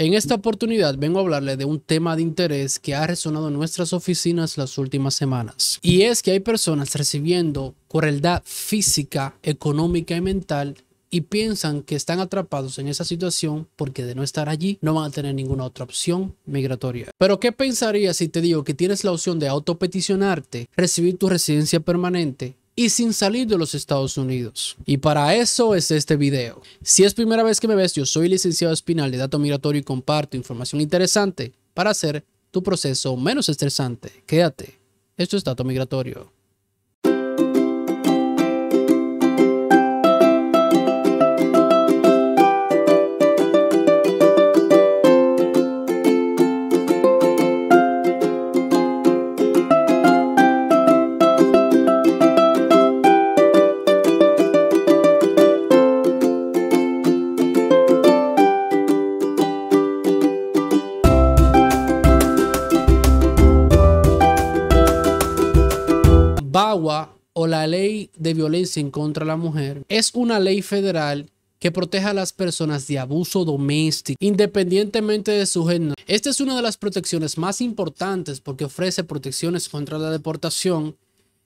En esta oportunidad vengo a hablarle de un tema de interés que ha resonado en nuestras oficinas las últimas semanas. Y es que hay personas recibiendo crueldad física, económica y mental y piensan que están atrapados en esa situación porque de no estar allí no van a tener ninguna otra opción migratoria. Pero ¿qué pensarías si te digo que tienes la opción de autopeticionarte, recibir tu residencia permanente y sin salir de los Estados Unidos. Y para eso es este video. Si es primera vez que me ves, yo soy licenciado Espinal de Dato Migratorio y comparto información interesante para hacer tu proceso menos estresante. Quédate, esto es Dato Migratorio. BAWA o la Ley de Violencia en contra la Mujer es una ley federal que protege a las personas de abuso doméstico, independientemente de su género. Esta es una de las protecciones más importantes porque ofrece protecciones contra la deportación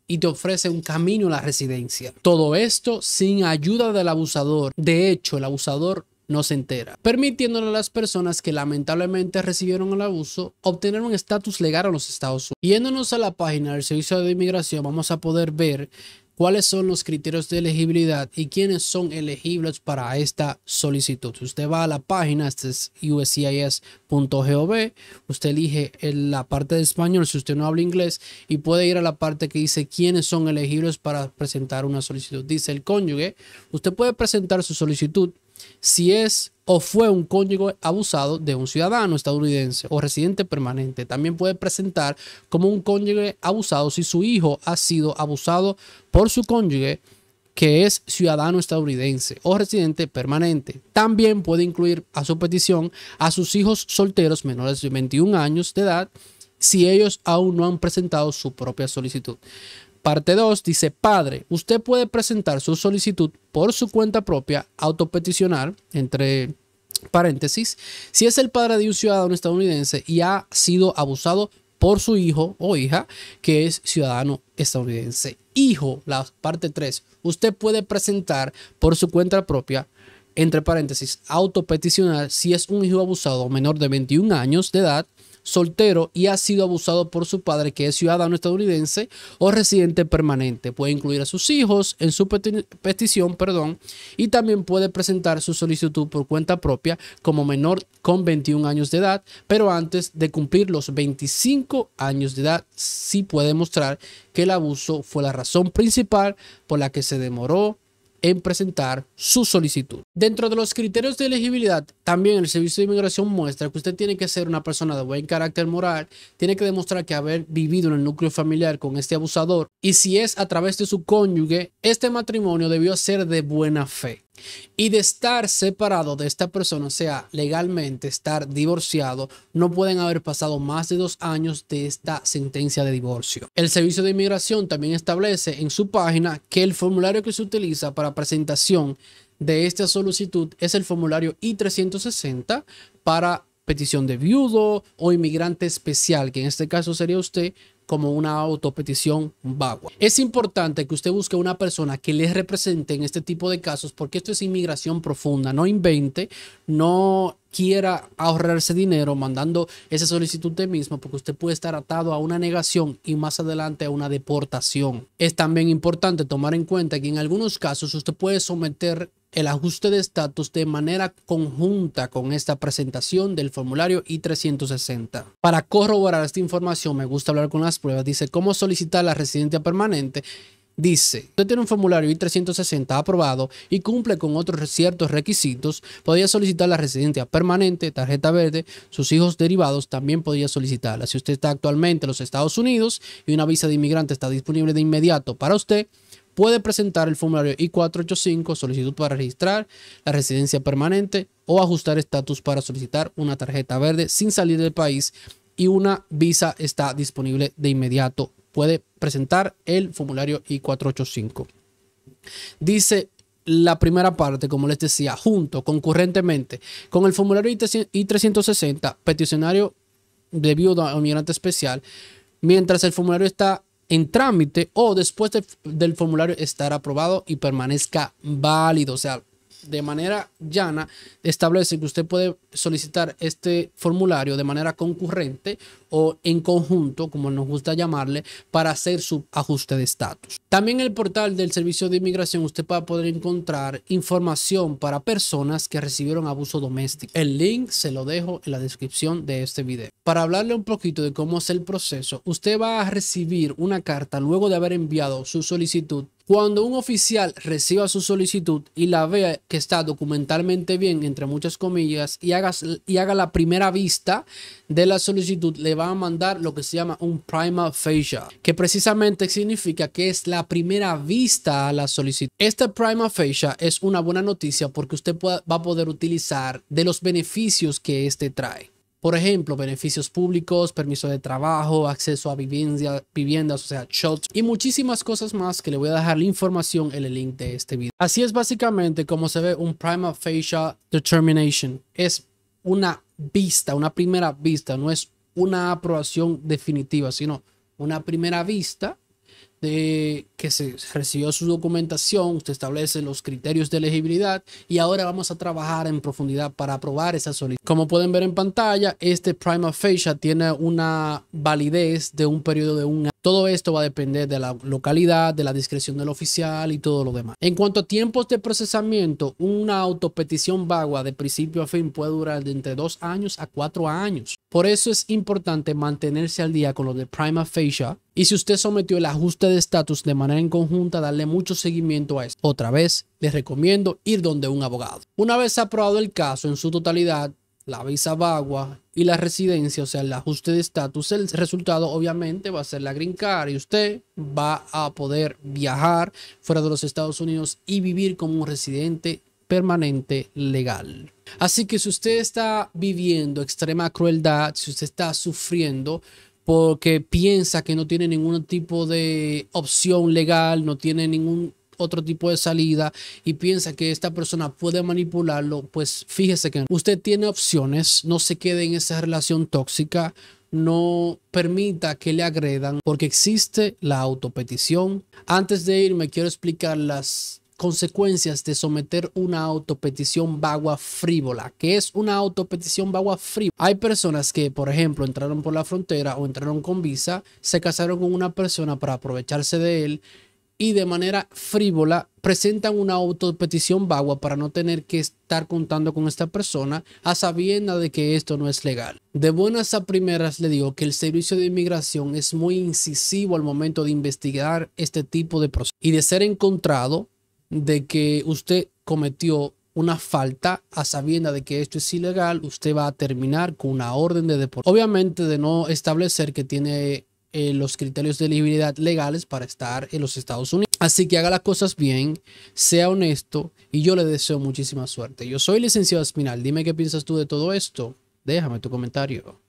y te ofrece un camino a la residencia. Todo esto sin ayuda del abusador. De hecho, el abusador no se entera, permitiéndole a las personas que lamentablemente recibieron el abuso obtener un estatus legal a los Estados Unidos. Yéndonos a la página del Servicio de Inmigración, vamos a poder ver cuáles son los criterios de elegibilidad y quiénes son elegibles para esta solicitud. Usted va a la página, este es uscis.gov, usted elige la parte de español si usted no habla inglés y puede ir a la parte que dice quiénes son elegibles para presentar una solicitud. Dice el cónyuge, usted puede presentar su solicitud si es o fue un cónyuge abusado de un ciudadano estadounidense o residente permanente. También puede presentar como un cónyuge abusado si su hijo ha sido abusado por su cónyuge que es ciudadano estadounidense o residente permanente. También puede incluir a su petición a sus hijos solteros menores de 21 años de edad si ellos aún no han presentado su propia solicitud. Parte 2 dice, padre, usted puede presentar su solicitud por su cuenta propia, autopeticionar, entre paréntesis, si es el padre de un ciudadano estadounidense y ha sido abusado por su hijo o hija que es ciudadano estadounidense. Hijo, la parte 3, usted puede presentar por su cuenta propia entre paréntesis, autopeticionar si es un hijo abusado menor de 21 años de edad soltero y ha sido abusado por su padre, que es ciudadano estadounidense o residente permanente. Puede incluir a sus hijos en su petición, perdón, y también puede presentar su solicitud por cuenta propia como menor con 21 años de edad, pero antes de cumplir los 25 años de edad, sí puede mostrar que el abuso fue la razón principal por la que se demoró en presentar su solicitud. Dentro de los criterios de elegibilidad, también el Servicio de Inmigración muestra que usted tiene que ser una persona de buen carácter moral, tiene que demostrar que haber vivido en el núcleo familiar con este abusador y si es a través de su cónyuge, este matrimonio debió ser de buena fe y de estar separado de esta persona, o sea, legalmente estar divorciado, no pueden haber pasado más de dos años de esta sentencia de divorcio. El Servicio de Inmigración también establece en su página que el formulario que se utiliza para presentación de esta solicitud es el formulario I-360 para petición de viudo o inmigrante especial, que en este caso sería usted como una autopetición vagua. Es importante que usted busque una persona que le represente en este tipo de casos porque esto es inmigración profunda, no invente, no quiera ahorrarse dinero mandando esa solicitud de mismo porque usted puede estar atado a una negación y más adelante a una deportación. Es también importante tomar en cuenta que en algunos casos usted puede someter el ajuste de estatus de manera conjunta con esta presentación del formulario I-360. Para corroborar esta información, me gusta hablar con las pruebas. Dice, ¿cómo solicitar la residencia permanente? Dice, usted tiene un formulario I-360 aprobado y cumple con otros ciertos requisitos, podría solicitar la residencia permanente, tarjeta verde, sus hijos derivados también podría solicitarla. Si usted está actualmente en los Estados Unidos y una visa de inmigrante está disponible de inmediato para usted, puede presentar el formulario I-485 solicitud para registrar la residencia permanente o ajustar estatus para solicitar una tarjeta verde sin salir del país y una visa está disponible de inmediato. Puede presentar el formulario I-485. Dice la primera parte, como les decía, junto, concurrentemente, con el formulario I-360, peticionario de viuda o migrante especial, mientras el formulario está en trámite o después del formulario estar aprobado y permanezca válido. O sea, de manera llana establece que usted puede solicitar este formulario de manera concurrente o en conjunto, como nos gusta llamarle, para hacer su ajuste de estatus. También en el portal del Servicio de Inmigración usted va a poder encontrar información para personas que recibieron abuso doméstico. El link se lo dejo en la descripción de este video. Para hablarle un poquito de cómo es el proceso, usted va a recibir una carta luego de haber enviado su solicitud cuando un oficial reciba su solicitud y la vea que está documentalmente bien, entre muchas comillas, y haga, y haga la primera vista de la solicitud, le va a mandar lo que se llama un prima facie, que precisamente significa que es la primera vista a la solicitud. Este prima facial es una buena noticia porque usted va a poder utilizar de los beneficios que este trae. Por ejemplo, beneficios públicos, permiso de trabajo, acceso a vivienda, viviendas, o sea, shots y muchísimas cosas más que le voy a dejar la información en el link de este video. Así es básicamente como se ve un prima Facial determination. Es una vista, una primera vista, no es una aprobación definitiva, sino una primera vista que se recibió su documentación, usted establece los criterios de elegibilidad y ahora vamos a trabajar en profundidad para aprobar esa solicitud. Como pueden ver en pantalla, este prima facie tiene una validez de un periodo de un año. Todo esto va a depender de la localidad, de la discreción del oficial y todo lo demás. En cuanto a tiempos de procesamiento, una autopetición vaga de principio a fin puede durar de entre dos años a cuatro años. Por eso es importante mantenerse al día con lo de prima facie y si usted sometió el ajuste de estatus de manera en conjunta, darle mucho seguimiento a esto. Otra vez, les recomiendo ir donde un abogado. Una vez aprobado el caso en su totalidad, la visa vagua y la residencia, o sea, el ajuste de estatus, el resultado obviamente va a ser la green card y usted va a poder viajar fuera de los Estados Unidos y vivir como un residente permanente legal. Así que si usted está viviendo extrema crueldad, si usted está sufriendo porque piensa que no tiene ningún tipo de opción legal, no tiene ningún otro tipo de salida y piensa que esta persona puede manipularlo, pues fíjese que usted tiene opciones, no se quede en esa relación tóxica, no permita que le agredan porque existe la autopetición. Antes de irme quiero explicar las consecuencias de someter una autopetición vagua frívola. que es una autopetición vagua frívola? Hay personas que, por ejemplo, entraron por la frontera o entraron con visa, se casaron con una persona para aprovecharse de él y de manera frívola presentan una autopetición vagua para no tener que estar contando con esta persona a sabienda de que esto no es legal. De buenas a primeras le digo que el servicio de inmigración es muy incisivo al momento de investigar este tipo de procesos y de ser encontrado de que usted cometió una falta a sabienda de que esto es ilegal, usted va a terminar con una orden de deporte. Obviamente de no establecer que tiene eh, los criterios de elegibilidad legales para estar en los Estados Unidos. Así que haga las cosas bien, sea honesto y yo le deseo muchísima suerte. Yo soy licenciado Espinal. Dime qué piensas tú de todo esto. Déjame tu comentario.